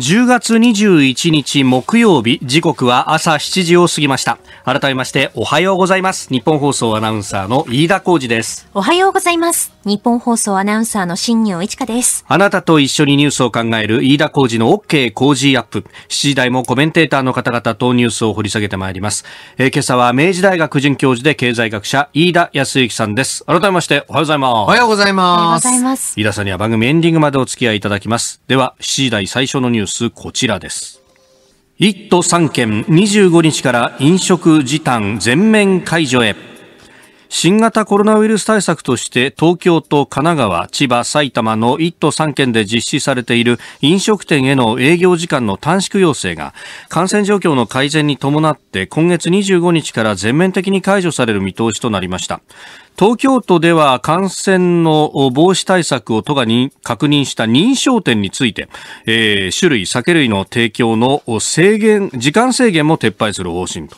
10月21日木曜日、時刻は朝7時を過ぎました。改めましておはようございます。日本放送アナウンサーの飯田浩二です。おはようございます。日本放送アナウンサーの新入一華です。あなたと一緒にニュースを考える飯田浩二の OK 工事アップ。7時台もコメンテーターの方々とニュースを掘り下げてまいります。えー、今朝は明治大学准教授で経済学者飯田康之さんです。改めましておはようございます。おはようございます。おはようございます。飯田さんには番組エンディングまでお付き合いいただきます。では、7時台最初のニューススこちらです。1都3県25日から飲食時短全面解除へ。新型コロナウイルス対策として東京と神奈川、千葉、埼玉の1都3県で実施されている飲食店への営業時間の短縮要請が感染状況の改善に伴って今月25日から全面的に解除される見通しとなりました。東京都では感染の防止対策を都が確認した認証店について、えー、種類、酒類の提供の制限、時間制限も撤廃する方針と。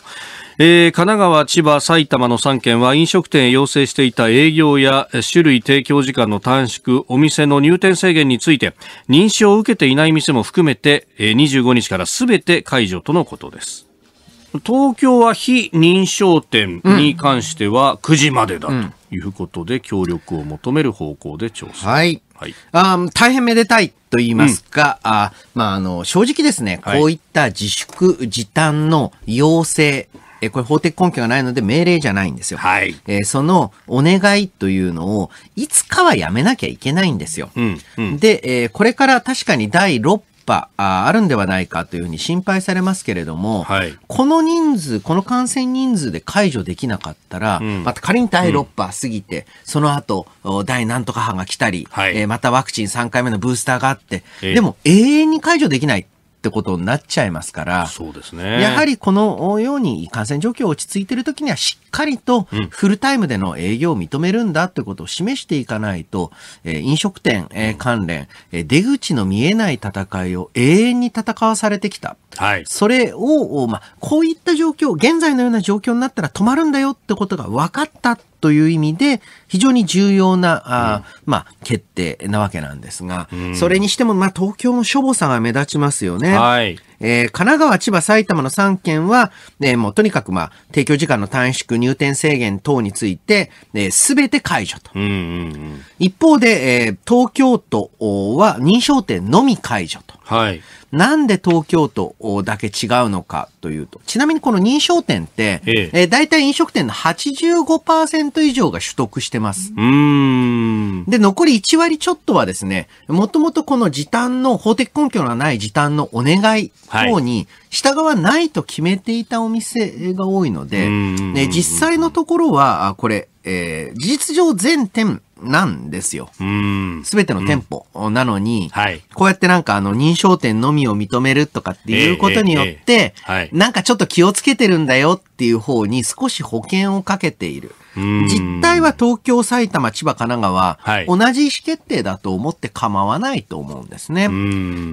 えー、神奈川、千葉、埼玉の3県は飲食店へ要請していた営業や種類提供時間の短縮、お店の入店制限について認証を受けていない店も含めて、25日からすべて解除とのことです。東京は非認証店に関しては9時までだということで、協力を求める方向で調査。はい。はい、あ大変めでたいと言いますか、うん、あまあ、あの正直ですね、こういった自粛、時短の要請えこれ法的根拠がないので命令じゃないんですよ。はい。えそのお願いというのを、いつかはやめなきゃいけないんですよ。うん、うん、で、えこれから確かに第6波ああるんではないかというふうに心配されますけれども、はい、この人数、この感染人数で解除できなかったら、うん、また仮に第6波過ぎて、うん、その後、第何とか班が来たり、はい、えー、またワクチン3回目のブースターがあって、えー、でも永遠に解除できない。ってことになっちゃいますから、そうですね。やはりこのように感染状況落ち着いてる時にはしっかりとフルタイムでの営業を認めるんだってことを示していかないと、えー、飲食店、えー、関連、えー、出口の見えない戦いを永遠に戦わされてきた。はい。それを、まあ、こういった状況、現在のような状況になったら止まるんだよってことが分かったという意味で、非常に重要な、あまあ、決定なわけなんですが、それにしても、まあ、東京もしょぼさが目立ちますよね。はい。えー、神奈川、千葉、埼玉の3県は、ね、もうとにかくまあ、提供時間の短縮、入店制限等について、す、べ、て解除と。うんうんうん、一方で、えー、東京都は認証店のみ解除と。はい。なんで東京都だけ違うのかというと、ちなみにこの認証店って、ええ大体、飲食店の85%以上が取得してます。うん。で、残り1割ちょっとはですね、もともとこの時短の、法的根拠のない時短のお願い方に従わないと決めていたお店が多いので、ね、実際のところは、これ、えー、事実上全店なんですよ。すべての店舗なのに、うんはい、こうやってなんかあの認証店のみを認めるとかっていうことによって、えーえーはい、なんかちょっと気をつけてるんだよっていう方に少し保険をかけている。実態は東京、埼玉、千葉、神奈川、はい、同じ意思決定だと思って構わないと思うんですね。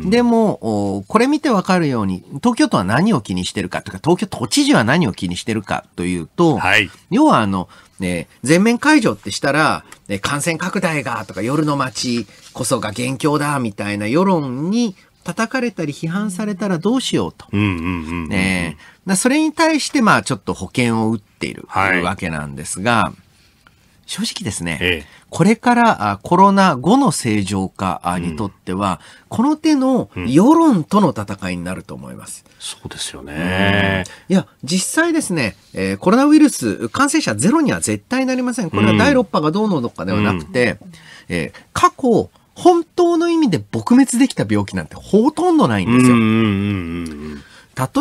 でも、これ見てわかるように、東京都は何を気にしてるかとか、東京都知事は何を気にしてるかというと、はい、要はあの、ね、全面解除ってしたら、ね、感染拡大がとか夜の街こそが元凶だみたいな世論に叩かれたり批判されたらどうしようと。それに対して、まあちょっと保険を打っているわけなんですが、はい、正直ですね、ええ、これからコロナ後の正常化にとっては、うん、この手の世論との戦いになると思います。うん、そうですよね、うん。いや、実際ですね、えー、コロナウイルス感染者ゼロには絶対なりません。これは第6波がどうのかではなくて、えー、過去本当の意味で撲滅できた病気なんてほとんどないんですよ。うんうんうんうん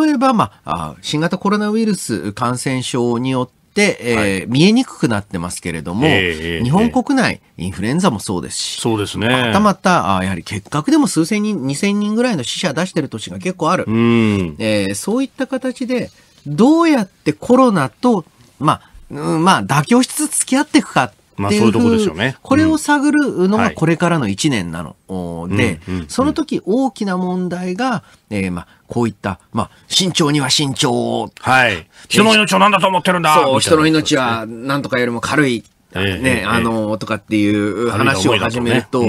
例えば、まあ、新型コロナウイルス感染症によって、えー、見えにくくなってますけれども、えー、日本国内、えー、インフルエンザもそうですし、そうですね。またまた、あやはり結核でも数千人、2000人ぐらいの死者出してる年が結構ある。うん、えー、そういった形で、どうやってコロナと、まあ、うん、まあ、妥協しつつ付き合っていくかまあそういうとこですようね。これを探るのがこれからの1年なので、その時大きな問題が、えー、まあこういった、まあ、慎重には慎重を。はい。人の命を何だと思ってるんだそう、人の命は何とかよりも軽い。ね、あの、とかっていう話を始めると、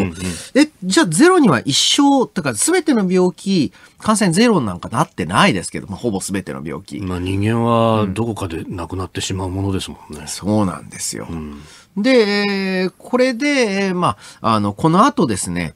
え、じゃあゼロには一生、とか全ての病気、感染ゼロなんかなってないですけど、まあ、ほぼ全ての病気。まあ人間はどこかで亡くなってしまうものですもんね。そうなんですよ。で、これで、まあ、あの、この後ですね、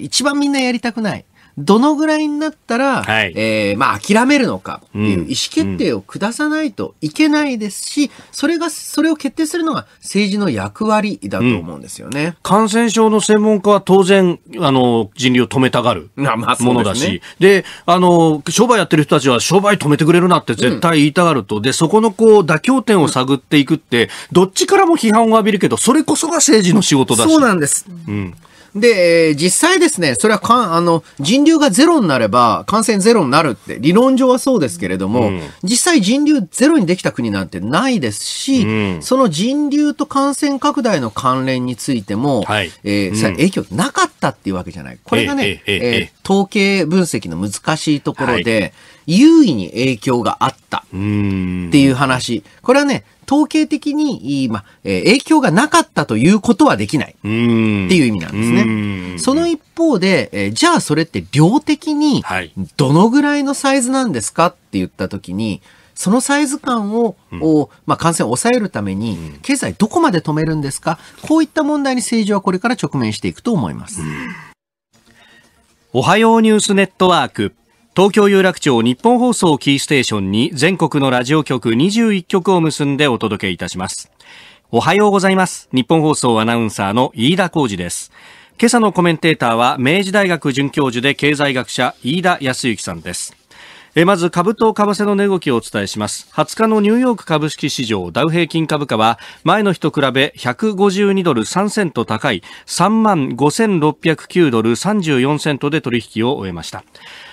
一番みんなやりたくない、どのぐらいになったら、はい、えー、まあ、諦めるのかという意思決定を下さないといけないですし、うん、それが、それを決定するのが政治の役割だと思うんですよね。うん、感染症の専門家は当然、あの、人流を止めたがる ものだし、で、ね、あの、商売やってる人たちは商売止めてくれるなって絶対言いたがると、うん、で、そこのこう、妥協点を探っていくって、どっちからも批判を浴びるけど、それこそが政治の仕事だし。そうなんです。うん。で、実際ですね、それはかん、あの、人流がゼロになれば感染ゼロになるって、理論上はそうですけれども、うん、実際人流ゼロにできた国なんてないですし、うん、その人流と感染拡大の関連についても、はい、えー、う影響なかったっていうわけじゃない。これがね、えー、えー、統計分析の難しいところで、はい優位に影響があったっていう話。これはね、統計的に、まあ、え影響がなかったということはできないっていう意味なんですね。その一方で、えじゃあそれって量的にどのぐらいのサイズなんですかって言った時に、そのサイズ感を、うん、まあ、感染を抑えるために、経済どこまで止めるんですか、こういった問題に政治はこれから直面していくと思います。おはようニュースネットワーク。東京有楽町日本放送キーステーションに全国のラジオ局21局を結んでお届けいたします。おはようございます。日本放送アナウンサーの飯田浩二です。今朝のコメンテーターは明治大学准教授で経済学者飯田康之さんです。えまず株と為替の値動きをお伝えします20日のニューヨーク株式市場ダウ平均株価は前の日と比べ152ドル3セント高い3万5609ドル34セントで取引を終えました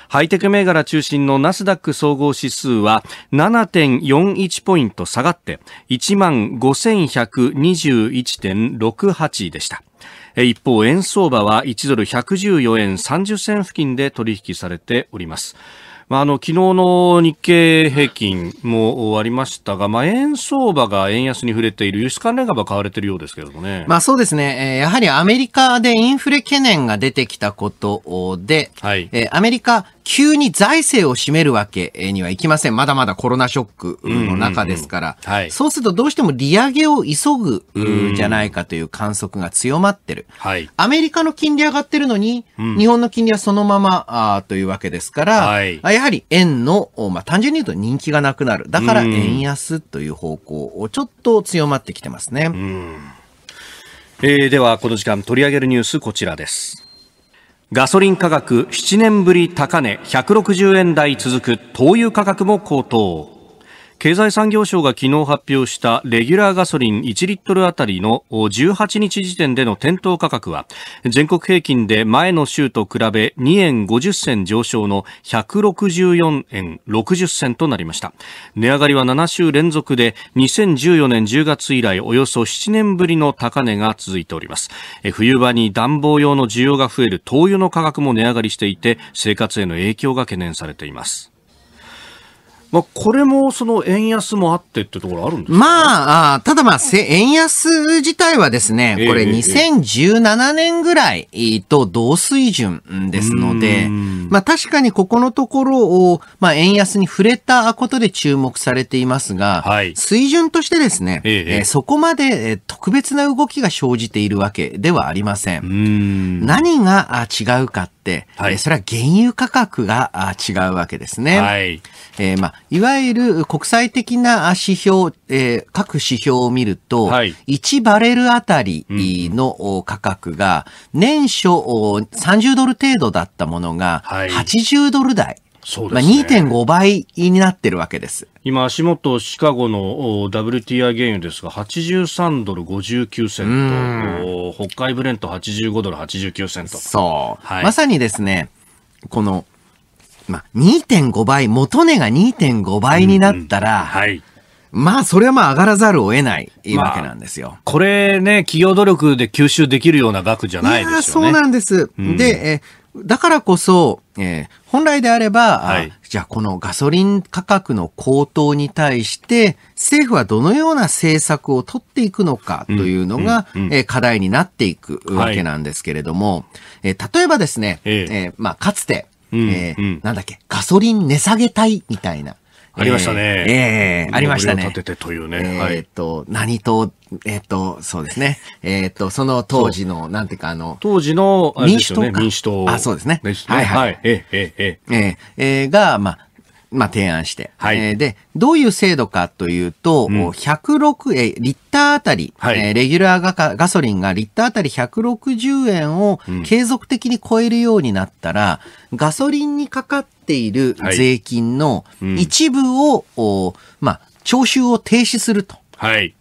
ハイテク銘柄中心のナスダック総合指数は7.41ポイント下がって15,121.68でした。一方、円相場は1ドル114円30銭付近で取引されております。まあ、あの昨日の日経平均もありましたが、まあ、円相場が円安に触れている、輸出関連株は買われているようですけれどね。まあ、そうですね、えやはりアメリカでインフレ懸念が出てきたことで、はいえアメリカ、急に財政を占めるわけにはいきません。まだまだコロナショックの中ですから。うんうんうんはい、そうするとどうしても利上げを急ぐじゃないかという観測が強まってる。はい、アメリカの金利上がってるのに、日本の金利はそのままあというわけですから、はい、やはり円の、まあ、単純に言うと人気がなくなる。だから円安という方向をちょっと強まってきてますね。うん、えー、ではこの時間取り上げるニュースこちらです。ガソリン価格7年ぶり高値160円台続く灯油価格も高騰。経済産業省が昨日発表したレギュラーガソリン1リットルあたりの18日時点での店頭価格は全国平均で前の週と比べ2円50銭上昇の164円60銭となりました値上がりは7週連続で2014年10月以来およそ7年ぶりの高値が続いております冬場に暖房用の需要が増える灯油の価格も値上がりしていて生活への影響が懸念されていますまあ、これもその円安もあってってところあるんですか、まあ、ただまあ、円安自体はですね、これ2017年ぐらいと同水準ですので、まあ確かにここのところを、まあ円安に触れたことで注目されていますが、はい、水準としてですね、ええそこまで特別な動きが生じているわけではありません。ん何が違うかって、はい、それは原油価格が違うわけですね。はいえーまあいわゆる国際的な指標、えー、各指標を見ると、はい、1バレルあたりの価格が年初30ドル程度だったものが80ドル台。はいそうですね。まあ、2.5倍になってるわけです。今、足元、シカゴの WTI 原油ですが、83ドル59セント、北海ブレント85ドル89セント。そう、はい、まさにですね、このまあ、2.5倍、元値が2.5倍になったら、うんうん、はい。まあ、それはまあ上がらざるを得ないわけなんですよ、まあ。これね、企業努力で吸収できるような額じゃないですよね。いやそうなんです。うん、で、え、だからこそ、えー、本来であれば、はい、じゃあこのガソリン価格の高騰に対して政府はどのような政策を取っていくのかというのが、うんうんうん、えー、課題になっていくわけなんですけれども、はい、えー、例えばですね、えー、えまあ、かつてうんえーうんなんだっけ、ガソリン値下げ隊みたいな。ありましたねえええありましたね。立ててというね。えーっ。と、何党、えーっと、そうですね。えーっと、その当時の、なんていうか、あの、当時の、ね民主党か民主党。あそうですねすねははいはい。ええ、ええ、ええ。えーえーが、まあ、まあ、提案して、はい、えー、で、どういう制度かというと、うん、106、えリッターあたり、はい、えー、レギュラーガガソリンがリッターあたり160円を継続的に超えるようになったら、ガソリンにかかっている税金の一部を、はいうん、まあ、徴収を停止すると。はい。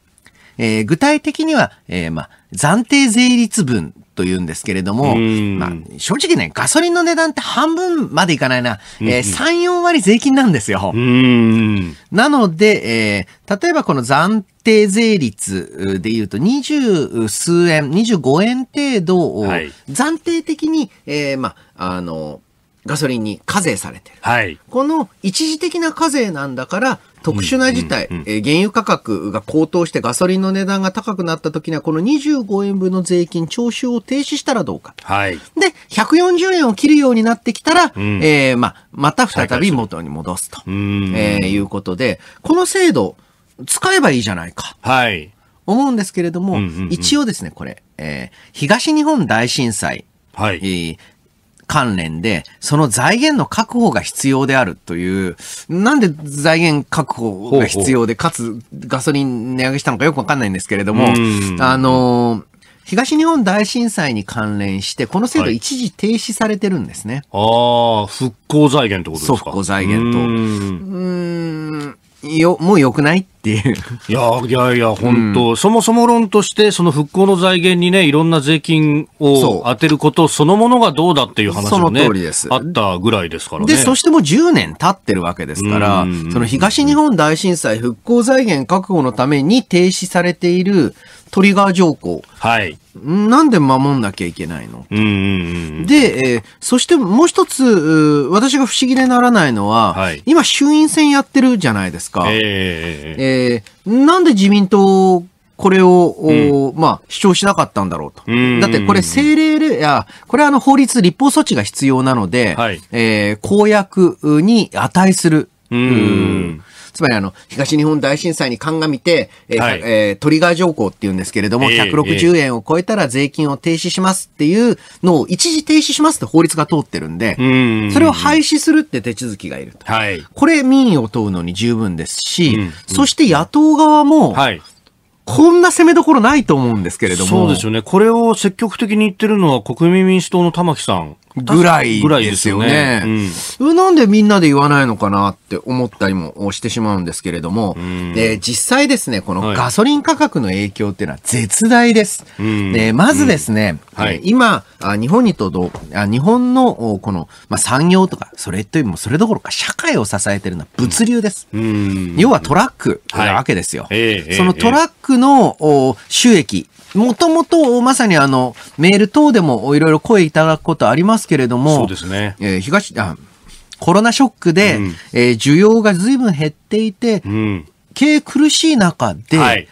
えー、具体的には、えー、まあ、暫定税率分というんですけれども、まあ、正直ね、ガソリンの値段って半分までいかないな、えー、3、4割税金なんですよ。なので、えー、例えばこの暫定税率で言うと二十数円、25円程度を暫定的に、えー、まあ、あの、ガソリンに課税されてる。はい、この一時的な課税なんだから、特殊な事態、うんうんうん、原油価格が高騰してガソリンの値段が高くなった時には、この25円分の税金徴収を停止したらどうか。はい。で、140円を切るようになってきたら、うん、えー、ままた再び元に戻すと、えー、いうことで、この制度、使えばいいじゃないか。はい。思うんですけれども、うんうんうん、一応ですね、これ、えー、東日本大震災、はい、えー、関連で、その財源の確保が必要であるという、なんで財源確保が必要で、かつガソリン値上げしたのかよくわかんないんですけれども、あの、東日本大震災に関連して、この制度一時停止されてるんですね。はい、ああ、復興財源ってことですかそう、復興財源と。うん。よ、もうよくないっていう。いや、いやいや、本当、うん、そもそも論として、その復興の財源にね、いろんな税金を当てることそのものがどうだっていう話も、ね、その通りです。あったぐらいですからね。で、そしてもう10年経ってるわけですから、その東日本大震災復興財源確保のために停止されている、トリガー条項。はい。なんで守んなきゃいけないの、うんうん、で、えー、そしてもう一つ、私が不思議でならないのは、はい、今衆院選やってるじゃないですか。えー、えー、なんで自民党これを、うん、まあ、主張しなかったんだろうと。うだってこれ政令令、いや、これはあの法律、立法措置が必要なので、はい、えー、公約に値する。うつまりあの、東日本大震災に鑑みて、えーはい、えー、トリガー条項っていうんですけれども、160円を超えたら税金を停止しますっていうのを一時停止しますって法律が通ってるんで、それを廃止するって手続きがいると。はい、これ民意を問うのに十分ですし、うんうん、そして野党側も、はいこんな攻めどころないと思うんですけれども。そうですよね。これを積極的に言ってるのは国民民主党の玉木さんぐらいですよね。よねうん、なんでみんなで言わないのかなって思ったりもしてしまうんですけれども、うん、実際ですね、このガソリン価格の影響っていうのは絶大です。はい、でまずですね、うんはい、今、日本にとど、日本のこの、まあ、産業とか、それというもそれどころか社会を支えてるのは物流です。うん、要はトラックなわけですよ。はい、そのトラックの収益、もともとまさにあの、メール等でもいろいろ声いただくことありますますけれども、そうですね。えー、東、あ、コロナショックで、うん、えー、需要が随分減っていて、うん、経営苦しい中で、はい、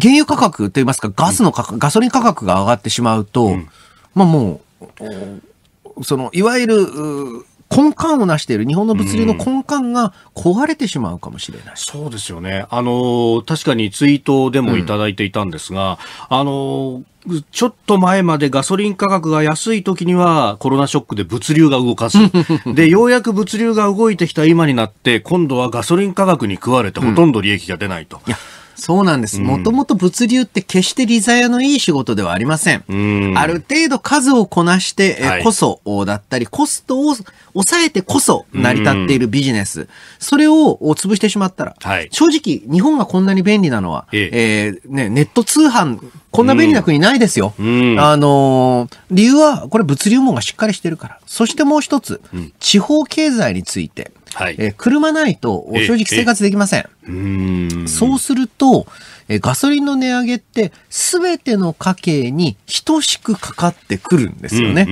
原油価格といいますか、ガスの価格、うん、ガソリン価格が上がってしまうと、まあもう、その、いわゆる、根幹を成している日本の物流の根幹が壊れてしまうかもしれない、うん、そうですよねあの確かにツイートでもいただいていたんですが、うん、あのちょっと前までガソリン価格が安い時にはコロナショックで物流が動かず、で、ようやく物流が動いてきた今になって、今度はガソリン価格に食われてほとんど利益が出ないと。うんそうなんです。もともと物流って決して利ざやのいい仕事ではありません。ん、ある程度数をこなしてこそだったり、コストを抑えてこそ成り立っているビジネス、それを潰してしまったら、はい、正直、日本がこんなに便利なのは、ええー、ね、ネット通販、こんな便利な国ないですよ。うんうん、あのー、理由は、これ物流網がしっかりしてるから。そしてもう一つ、うん、地方経済について、はい、えー、車ないと正直生活できません。うんそうすると、えガソリンの値上げって全ての家計に等しくかかってくるんですよね。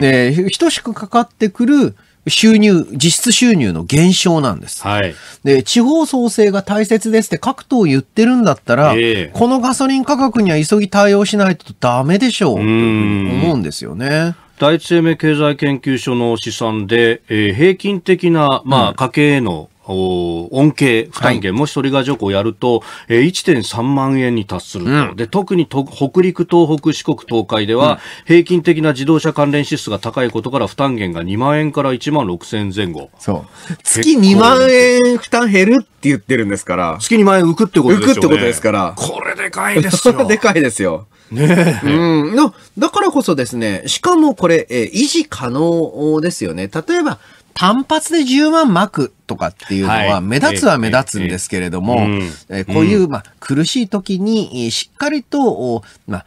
で、等しくかかってくるる収入、実質収入の減少なんです。はい、で、地方創生が大切ですって各党言ってるんだったら、えー、このガソリン価格には急ぎ対応しないとダメでしょう、と思うんですよね。第一生命経済研究所の試算で、えー、平均的な、まあ、家計への、うん恩恵負担減、もしトリガー条項をやると、えー、1.3万円に達すると、うん、で特に北陸、東北、四国、東海では、平均的な自動車関連支出が高いことから負担減が2万円から1万6千円前後そう月2万円負担減るって言ってるんですから月2万円浮くってことですね浮くってことですからこれでかいですよ でかいですよねえ。うん。だからこそですね、しかもこれ、えー、維持可能ですよね。例えば、単発で10万巻くとかっていうのは、目立つは目立つんですけれども、えこういう、まあ、苦しい時に、しっかりと、まあ、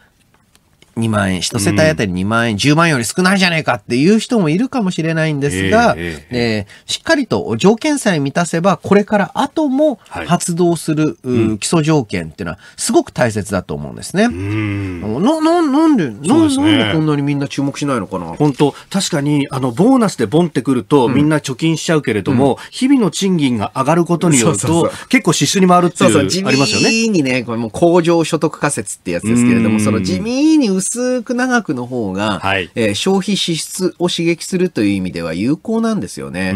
2万円、一世帯あたり2万円、うん、10万より少ないじゃないかっていう人もいるかもしれないんですが、えー、えー、しっかりと条件さえ満たせば、これから後も発動する、はい基礎条件っていうのは、すごく大切だと思うんですね。うん、な、な、なんで、な、んね、なんでこんなにみんな注目しないのかな本当確かに、あの、ボーナスでボンってくると、みんな貯金しちゃうけれども、うん、日々の賃金が上がることによると、そうそうそう結構支出に回るっていう、ありますよね。地味にね、これも工場所得仮説ってやつですけれども、その地味に薄薄く長くの方が、はい、えー、消費支出を刺激するという意味では有効なんですよね。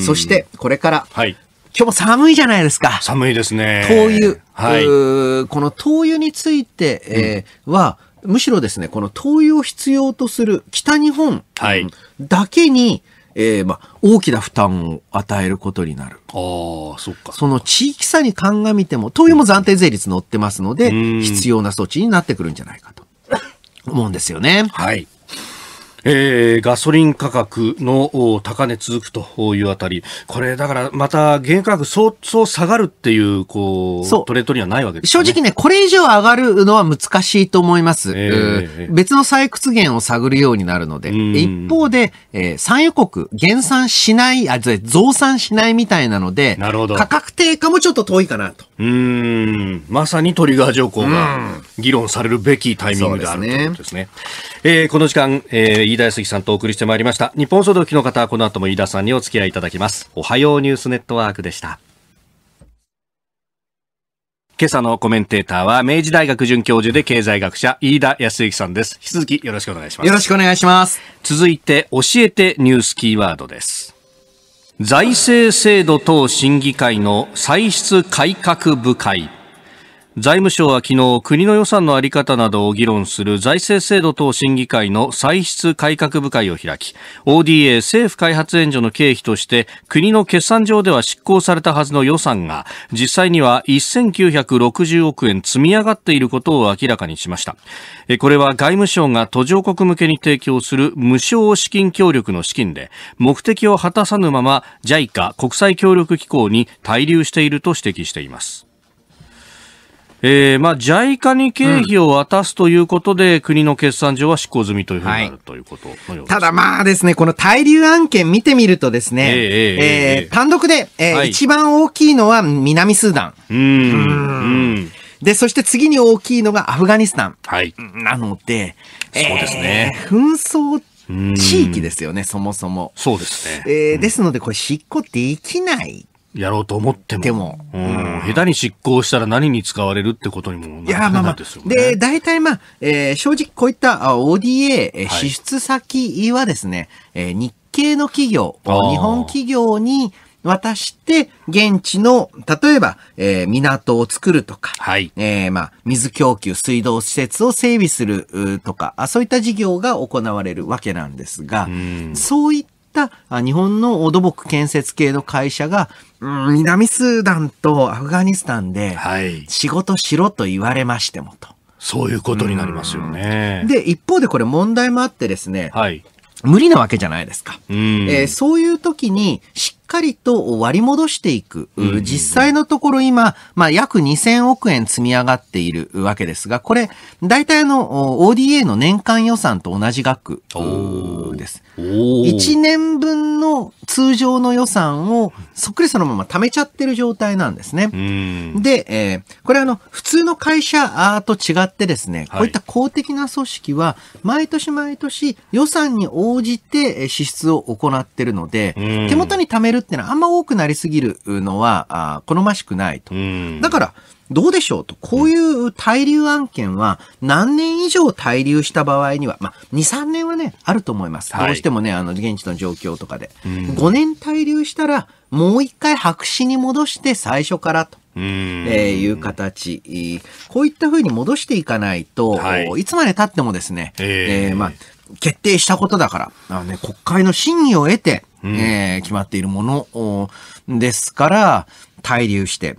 そしてこれから、はい、今日も寒いじゃないですか。寒いですね。灯油。はい、この灯油について、えー、は、うん、むしろですね、この灯油を必要とする北日本、はい、だけに、えーま、大きな負担を与えることになる。ああ、そっか。その地域差に鑑みても、灯油も暫定税率乗ってますので、必要な措置になってくるんじゃないかと。思うんですよね。はい。えー、ガソリン価格の高値続くというあたり、これだからまた原価格相当下がるっていう、こう、うトレンドにはないわけです、ね、正直ね、これ以上上がるのは難しいと思います。えー、別の採掘源を探るようになるので。一方で、えー、産油国、減産しない、あ、増産しないみたいなので、なるほど。価格低下もちょっと遠いかなと。うん。まさにトリガー条項が議論されるべきタイミングであるということですね。すねえー、この時間、えー、飯田康さんとお送りしてまいりました。日本総動機の方、この後も飯田さんにお付き合いいただきます。おはようニュースネットワークでした。今朝のコメンテーターは、明治大学准教授で経済学者、飯田康之さんです。引き続きよろしくお願いします。よろしくお願いします。続いて、教えてニュースキーワードです。財政制度等審議会の歳出改革部会。財務省は昨日、国の予算の在り方などを議論する財政制度等審議会の歳出改革部会を開き、ODA 政府開発援助の経費として、国の決算上では執行されたはずの予算が、実際には1960億円積み上がっていることを明らかにしました。これは外務省が途上国向けに提供する無償資金協力の資金で、目的を果たさぬまま JICA 国際協力機構に滞留していると指摘しています。えー、まあ、JICA に経費を渡すということで、うん、国の決算上は執行済みというふうになるということのようです、ただまあですね、この滞留案件見てみるとですね、えー、えーえー、単独で、えー、はい、一番大きいのは南スーダン。うんで、そして次に大きいのがアフガニスタン。はい。なので、そうですね。えー、紛争地域ですよね、そもそも。そうですね。えー、ですので、これ、執行できないやろうと思っても。でも。うん。下手に執行したら何に使われるってことにもならないですよね。いや、まあまあ。で、大体まあ、えー、正直こういった ODA 支出先はですね、はい、え日系の企業、日本企業に渡して、現地の、例えば、えー、港を作るとか、はい、えー、まあ、水供給、水道施設を整備するとか、そういった事業が行われるわけなんですが、そういったった日本の土木建設系の会社が、南スーダンとアフガニスタンで仕事しろと言われましてもと。そういうことになりますよね。で、一方でこれ問題もあってですね、はい、無理なわけじゃないですか。うえー、そういう時にしっかりと割り戻していく。実際のところ今、まあ、約2000億円積み上がっているわけですが、これ、大体の ODA の年間予算と同じ額です。1年分の通常の予算をそっくりそのまま貯めちゃってる状態なんですね。で、えー、これあの、普通の会社と違ってですね、こういった公的な組織は、毎年毎年予算に応じて支出を行ってるので、手元に貯めるるってのはあんま多くなりすぎるのは好ましくないと。だから、どうでしょうと。こういう滞留案件は、何年以上滞留した場合には、まあ、2、3年はね、あると思います。どうしてもね、あの、現地の状況とかで。5年滞留したら、もう一回白紙に戻して最初からと。えー、いう形。こういったふうに戻していかないと、はい、いつまで経ってもですね、えー、えー、まあ、決定したことだから、あのね、国会の審議を得て、うん、えー、決まっているものですから、滞留して、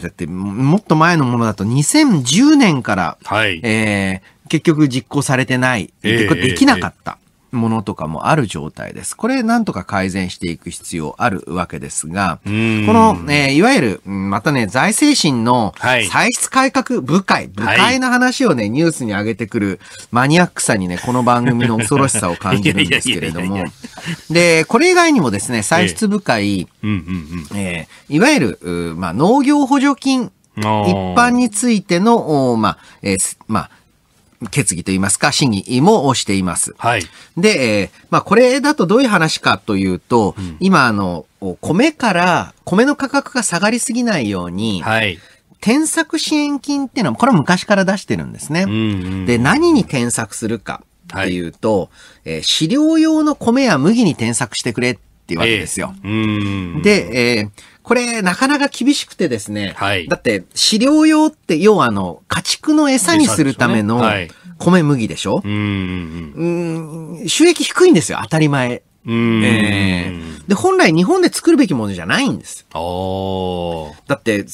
だってもっと前のものだと2010年から、はいえー、結局実行されてない、えー、できなかった。ものとかもある状態です。これ、なんとか改善していく必要あるわけですが、この、えー、いわゆる、またね、財政審の歳出改革部会、はい、部会の話をね、ニュースに上げてくるマニアックさにね、この番組の恐ろしさを感じるんですけれども、で、これ以外にもですね、歳出部会、いわゆる、まあ、農業補助金一般についての、まあ、えー、まあ、決議といいますか、審議もしています。はい。で、えー、まあ、これだとどういう話かというと、うん、今、あの、米から、米の価格が下がりすぎないように、はい。添削支援金っていうのは、これは昔から出してるんですね。うんうん、で、何に添削するかっていうと、はい、えー、飼料用の米や麦に添削してくれっっていうわけですよ。えー、で、えー、これ、なかなか厳しくてですね。はい、だって、飼料用って、要はあの、家畜の餌にするための米麦でしょ、ねはい、うん。収益低いんですよ、当たり前。うん。えー、で、本来日本で作るべきものじゃないんです。だって、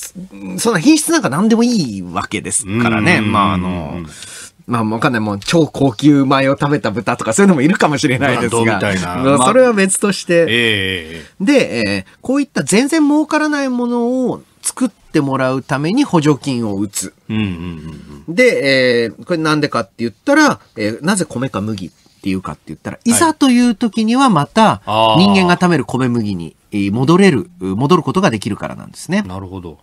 そんな品質なんか何でもいいわけですからね。まあ、あの、まあ、わかんない。もう、超高級米を食べた豚とか、そういうのもいるかもしれないですが。それは別として。えー、で、えー、こういった全然儲からないものを作ってもらうために補助金を打つ。で、えー、これなんでかって言ったら、えー、なぜ米か麦っていうかって言ったら、いざという時にはまた、人間が食べる米麦に戻れる、戻ることができるからなんですね。なるほど。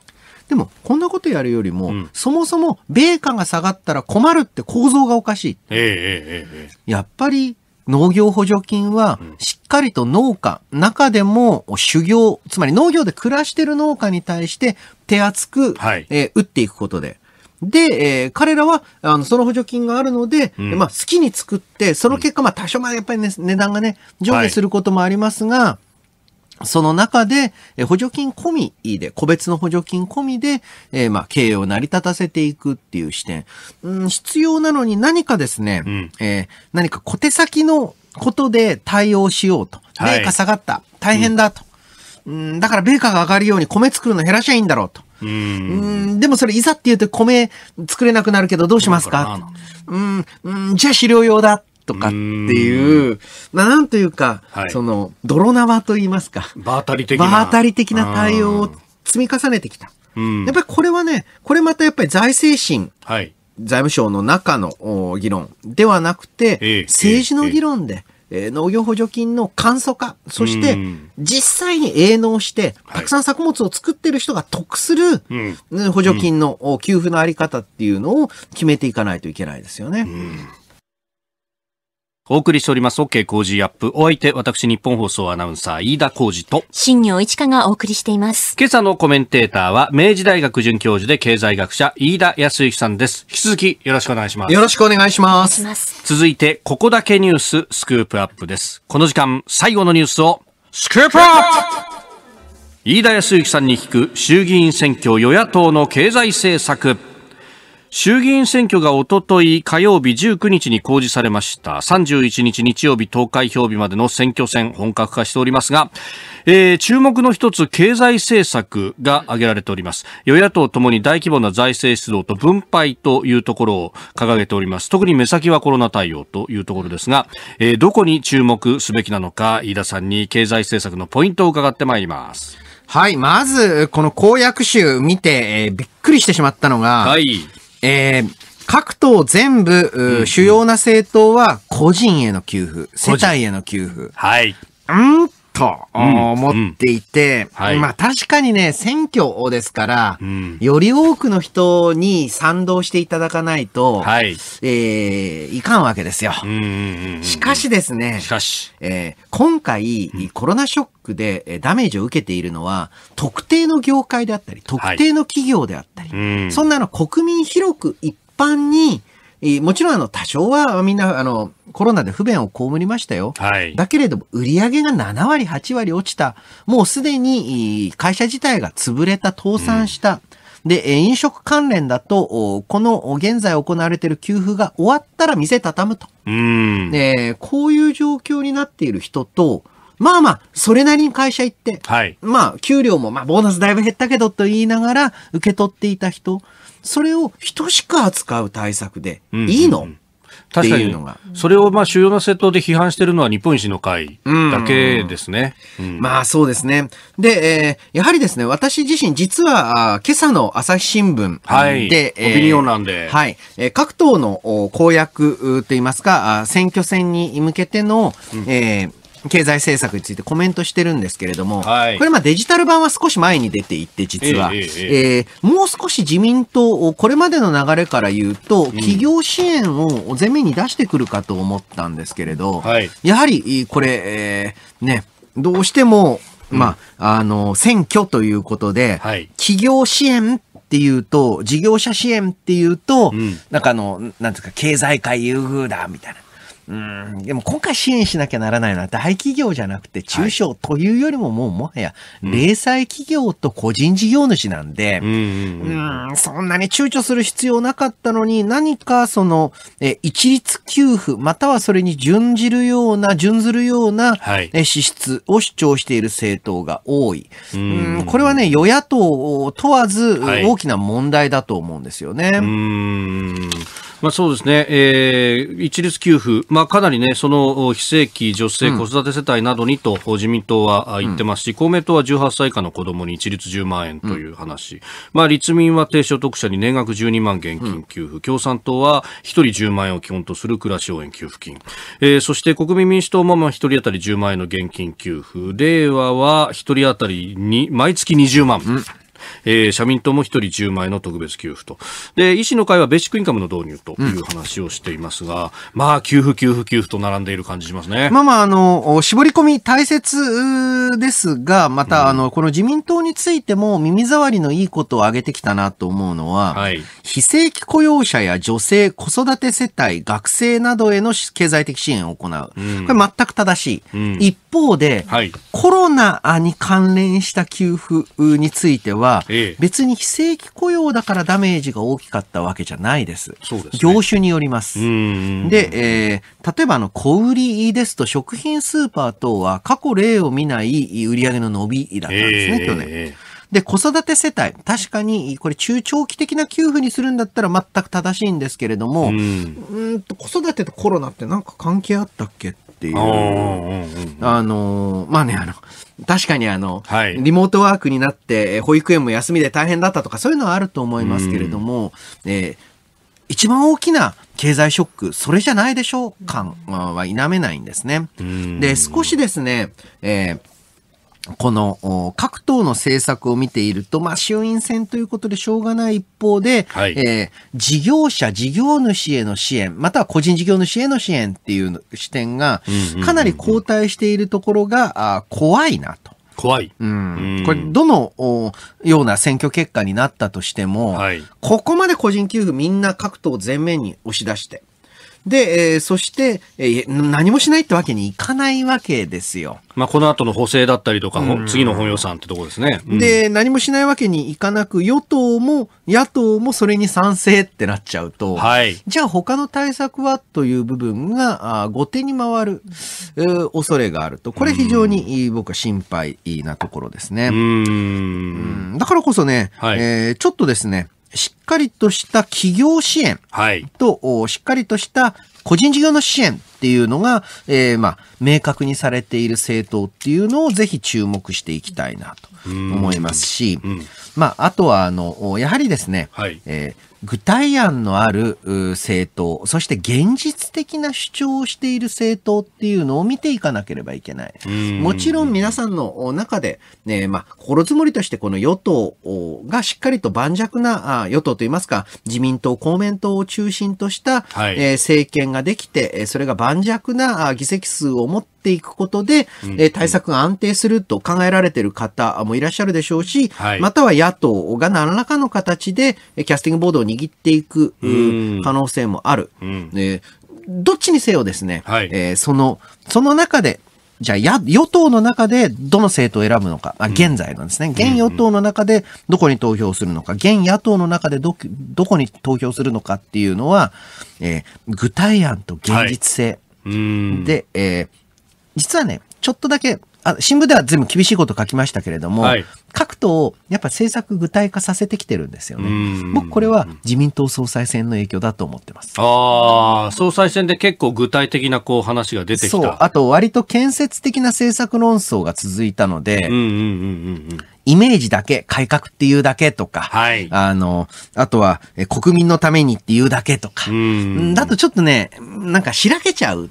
でも、こんなことやるよりも、うん、そもそも米価が下がったら困るって構造がおかしい。えーえー、やっぱり農業補助金は、しっかりと農家、中でも修行、つまり農業で暮らしてる農家に対して手厚く、はい、えー、打っていくことで。で、えー、彼らは、あの、その補助金があるので、うん、まあ、好きに作って、その結果、まあ、多少まあ、やっぱりね、値段がね、上下することもありますが、はいその中で、補助金込みで、個別の補助金込みで、えー、まあ、経営を成り立たせていくっていう視点。うん、必要なのに何かですね、うん、えー、何か小手先のことで対応しようと。はい、米価下がった。大変だと。うん、だから米価が上がるように米作るの減らしゃいいんだろうと。うん、でもそれいざって言うと米作れなくなるけどどうしますかうん、うん、じゃあ飼料用だ。とかっていう、うまあ、なんというか、はい、その、泥縄と言いますか。場当たり的な。場当たり的な対応を積み重ねてきた。うん、やっぱりこれはね、これまたやっぱり財政審。はい、財務省の中の議論ではなくて、え政治の議論で、ええ農業補助金の簡素化、そして実際に営農して、たくさん作物を作ってる人が得する、補助金の給付のあり方っていうのを決めていかないといけないですよね。うんうんお送りしております OK 工事アップ。お相手、私日本放送アナウンサー、飯田工事と、新業一華がお送りしています。今朝のコメンテーターは、明治大学准教授で経済学者、飯田康之さんです。引き続きよろしくお願いします。よろしくお願いします。ます続いて、ここだけニューススクープアップです。この時間、最後のニュースを、スクープアップ飯田康之さんに聞く衆議院選挙与野党の経済政策。衆議院選挙がおととい火曜日19日に公示されました31日日曜日投開票日までの選挙戦本格化しておりますが、えー、注目の一つ経済政策が挙げられております与野党ともに大規模な財政出動と分配というところを掲げております特に目先はコロナ対応というところですが、えー、どこに注目すべきなのか飯田さんに経済政策のポイントを伺ってまいりますはいまずこの公約集見て、えー、びっくりしてしまったのが、はいえー、各党全部、うん、主要な政党は個人への給付、世帯への給付。はい。うんと、思っていて、はい、まあ確かにね、選挙ですから、より多くの人に賛同していただかないと、はい、えー、いかんわけですよ。しかしですね、しかし、えー、今回、コロナショックでダメージを受けているのは、特定の業界であったり、特定の企業であったり、はい、そんなの国民広く一般にもちろんあの多少はみんなあのコロナで不便を被りましたよ。はい、だけれども売り上げが7割、8割落ちた。もうすでに会社自体が潰れた、倒産した。うんで、飲食関連だと、この現在行われている給付が終わったら店畳むと。で、こういう状況になっている人と、まあまあ、それなりに会社行って、はい、まあ、給料も、まあ、ボーナスだいぶ減ったけどと言いながら受け取っていた人、それを等しく扱う対策でいいの、うんうん確かに、それをまあ主要な政党で批判しているのは日本維新の会だけですね。うんうんまあそうですね。で、えー、やはりですね、私自身実は、あ今朝の朝日新聞で、はい、オピニオンんで、はい、え各党の公約といいますか、選挙戦に向けての、うん、えー経済政策についてコメントしてるんですけれども、はい、これまあデジタル版は少し前に出ていって、実は、えー、えーえーもう少し自民党を、これまでの流れから言うと、企業支援を前面に出してくるかと思ったんですけれど、うんやはりこれ、えー、ね、どうしても、まあ、あの、選挙ということで、はい、企業支援っていうと、事業者支援っていうと、うん、なんかあの、なんていうか、経済界優遇だ、みたいな。うん、でも今回支援しなきゃならないのは大企業じゃなくて中小というよりももうもはや零細企業と個人事業主なんで、そんなに躊躇する必要なかったのに何かその、え一律給付またはそれに準じるような、準ずるような、はい、支出を主張している政党が多い。これはね、与野党を問わず大きな問題だと思うんですよね。はい、うんまあ、そうですね、えー、一律給付、まあ、かなりね、その非正規、女性、子育て世帯などにと自民党は言ってますし、うん、公明党は18歳以下の子どもに一律10万円という話、うん、まあ、立民は低所得者に年額12万現金給付、うん、共産党は1人10万円を基本とする暮らし応援給付金、えー、そして国民民主党も一1人当たり10万円の現金給付、令和は1人当たりに毎月20万。えー、社民党も1人10万円の特別給付と。で、維新の会はベーシックインカムの導入という話をしていますが、うん、まあ、給付、給付、給付と並んでいる感じしますね。まあまあ、あの、絞り込み大切ですが、また、うん、あの、この自民党についても耳障りのいいことを挙げてきたなと思うのは、はい、非正規雇用者や女性、子育て世帯、学生などへの経済的支援を行う。うん、これ全く正しい。うん、一方で、はい、コロナに関連した給付については、別に非正規雇用だからダメージが大きかったわけじゃないです。ですね、業種によります。で、えー、例えばあの小売りですと食品スーパー等は過去例を見ない売上の伸びだったんですね、えー、去年。で、子育て世帯、確かにこれ中長期的な給付にするんだったら全く正しいんですけれども、うん、うんと子育てとコロナってなんか関係あったっけていう。あの、まあね、あの、確かにあの、はい、リモートワークになって、保育園も休みで大変だったとか、そういうのはあると思いますけれども、うん、えー、一番大きな経済ショック、それじゃないでしょう感は否めないんですね。で、少しですね、えーこの各党の政策を見ていると、まあ、衆院選ということでしょうがない一方で、はい、えー、事業者、事業主への支援、または個人事業主への支援っていう視点が、かなり後退しているところが、あ怖いなと。怖い。うん。これ、どのような選挙結果になったとしても、はい、ここまで個人給付みんな各党全面に押し出して、で、えー、そして、えー、何もしないってわけにいかないわけですよ。まあ、この後の補正だったりとか、うん、次の本予算ってとこですね。うん、で、何もしないわけにいかなく、与党も野党もそれに賛成ってなっちゃうと、はい、じゃあ他の対策はという部分が、あ後手に回る、えー、恐れがあると。これ非常に僕は心配なところですね。うんだからこそね、はい、えー、ちょっとですね、しっかりとした企業支援と、はい、しっかりとした個人事業の支援っていうのが、えー、まあ、明確にされている政党っていうのをぜひ注目していきたいなと思いますし、うんうん、まあ、あとは、あの、やはりですね、はい、えー具体案のある政党、そして現実的な主張をしている政党っていうのを見ていかなければいけない。もちろん皆さんの中で、ね、まあ、心積もりとしてこの与党がしっかりと盤石な、あ与党といいますか、自民党、公明党を中心とした、はい、えー、政権ができて、それが盤石な議席数を持ってっていくことで、え対策が安定すると考えられている方もいらっしゃるでしょうし、はい、または野党が何らかの形でキャスティングボードを握っていく可能性もある。えどっちにせよですね、はい、えー、その、その中で、じゃあ、与党の中でどの政党を選ぶのか、あ現在なんですね、現与党の中でどこに投票するのか、現野党の中でど、どこに投票するのかっていうのは、えー、具体案と現実性で、はい、えー実はね、ちょっとだけ、あ新聞では全部厳しいこと書きましたけれども、はい、各党、やっぱ政策具体化させてきてるんですよね。僕、これは自民党総裁選の影響だと思ってます。ああ、総裁選で結構具体的なこう話が出てきた。そう、あと割と建設的な政策論争が続いたので、イメージだけ、改革っていうだけとか、はい、あの、あとは、え国民のためにっていうだけとか、うんだとちょっとね、なんかしらけちゃう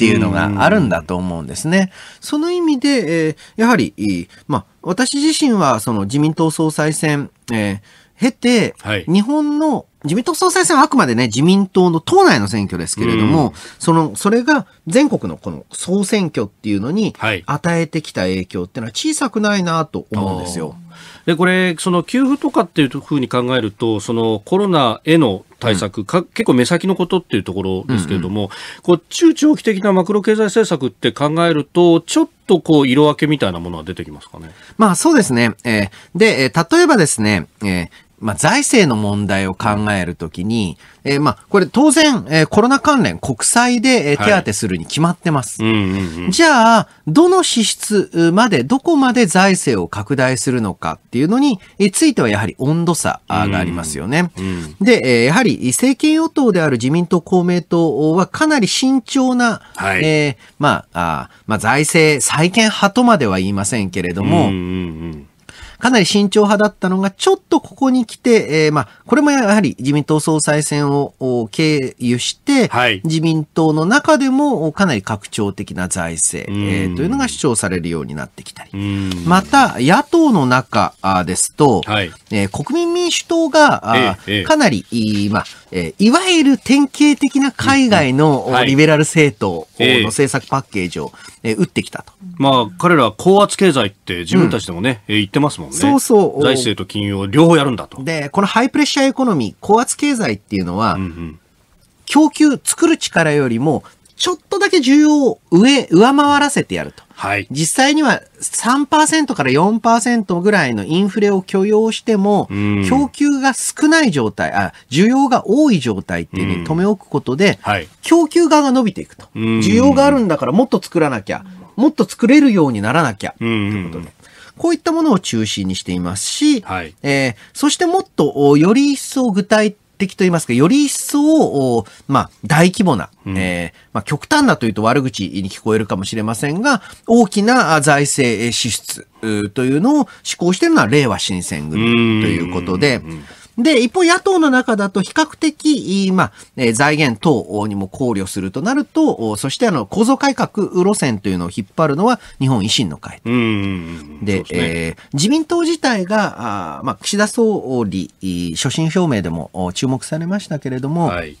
っていうのがあるんだと思うんですね。その意味で、えー、やはり、まあ、私自身はその自民党総裁選、えー、経て、はい、日本の自民党総裁選はあくまでね、自民党の党内の選挙ですけれども、うん、その、それが全国のこの総選挙っていうのに与えてきた影響っていうのは小さくないなと思うんですよ。で、これ、その給付とかっていうふうに考えると、そのコロナへの対策、うん、か結構目先のことっていうところですけれども、うんうん、こう中長期的なマクロ経済政策って考えると、ちょっとこう色分けみたいなものは出てきますかね。まあそうですね。えー、で、例えばですね、えー、まあ、財政の問題を考えるときに、えー、まあ、これ当然、えー、コロナ関連国債で、え手当てするに決まってます。じゃあ、どの支出まで、どこまで財政を拡大するのかっていうのに、えついてはやはり温度差がありますよね。うんうん、で、えやはり政権与党である自民党公明党はかなり慎重な、はい、えまあ、あまあ、財政再建派とまでは言いませんけれども、うんうんうんかなり慎重派だったのが、ちょっとここに来て、えー、まあ、これもやはり自民党総裁選を経由して、はい、自民党の中でもかなり拡張的な財政、えー、というのが主張されるようになってきたり、また、野党の中ですと、はいえー、国民民主党が、ええ、かなり、まあえー、いわゆる典型的な海外のリベラル政党の政策パッケージを、えー、打ってきたと。まあ、彼らは高圧経済って自分たちでもね、うん、言ってますもんね。そうそう。財政と金融を両方やるんだと。で、このハイプレッシャーエコノミー、高圧経済っていうのは、うんうん、供給、作る力よりも、ちょっとだけ需要を上、上回らせてやると。はい、実際には3%から4%ぐらいのインフレを許容しても、うん、供給が少ない状態、あ、需要が多い状態っていうに止め置くことで、うんはい、供給側が伸びていくと。需要があるんだからもっと作らなきゃ、もっと作れるようにならなきゃ、ということで。こういったものを中心にしていますし、はい、えー、そしてもっとより一層具体的といいますか、より一層、まあ、大規模な、うん、えー、まあ、極端なというと悪口に聞こえるかもしれませんが、大きな財政支出というのを施行しているのは令和新選組ということで、うんうんうんで、一方野党の中だと比較的、まあ、え財源等にも考慮するとなると、そしてあの、構造改革路線というのを引っ張るのは日本維新の会。で、で、ね、えー、自民党自体が、あまあ、岸田総理、所信表明でも注目されましたけれども、はい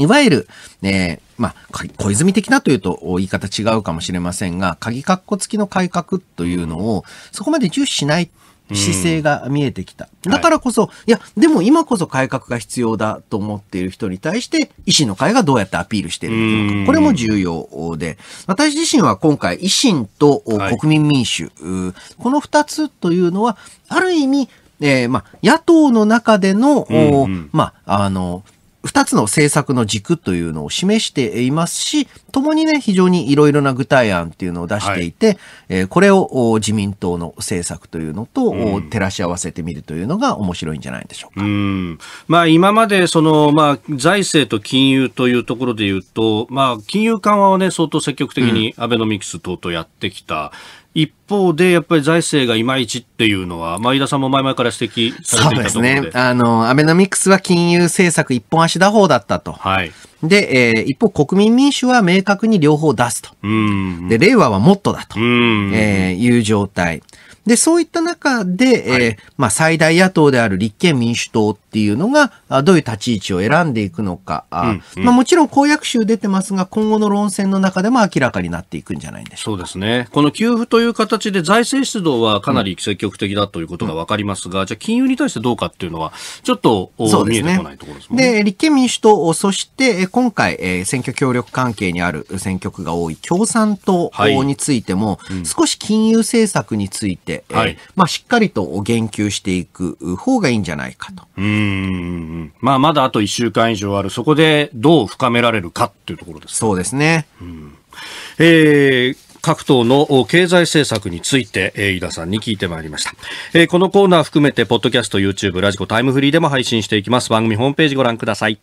いわゆる、えー、まあ、小泉的なというと言い方違うかもしれませんが、鍵括弧付きの改革というのをそこまで重視しない姿勢が見えてきた。だからこそ、い、や、でも今こそ改革が必要だと思っている人に対して、維新の会がどうやってアピールしているのか。これも重要で、私自身は今回、維新と国民民主、はい、この二つというのは、ある意味、えー、ま野党の中での、うんうん、まあの、2つの政策の軸というのを示していますし、共にね、非常にいろいろな具体案っていうのを出していて、はい、えー、これを自民党の政策というのと、うん、照らし合わせてみるというのが面白いんじゃないでしょうか。うんまあ、今までその、まあ、財政と金融というところで言うと、まあ、金融緩和をね、相当積極的にアベノミクス等々やってきた。うん一方で、やっぱり財政がいまいちっていうのは、前田さんも前々から指摘されていたそうですね。あの、アベノミクスは金融政策一本足打法だったと。はい。で、えー、一方、国民民主は明確に両方出すと。うん。で、令和はもっとだと。うん。えー、いう状態。で、そういった中で、はい、えー、まあ、最大野党である立憲民主党っていうのが、どういう立ち位置を選んでいくのか。うんうん、まあ、もちろん公約集出てますが、今後の論戦の中でも明らかになっていくんじゃないでしょうそうですね。この給付という形で財政出動はかなり積極的だということがわかりますが、うん、じゃあ金融に対してどうかっていうのは、ちょっと、そうですね、見えてこないところですね。で、立憲民主党、そして今回、選挙協力関係にある選挙区が多い共産党についても、はいうん、少し金融政策について、はい、まあ、しっかりと言及していく方がいいんじゃないかと。うんうんまあ、まだあと1週間以上ある、そこでどう深められるかっていうところです、ね、そうですね。うん、えー各党の経済政策について、えー、田さんに聞いてまいりました、えこのコーナー含めて、ポッドキャスト、YouTube、ラジコ、タイムフリーでも配信していきます。番組ホームページご覧ください。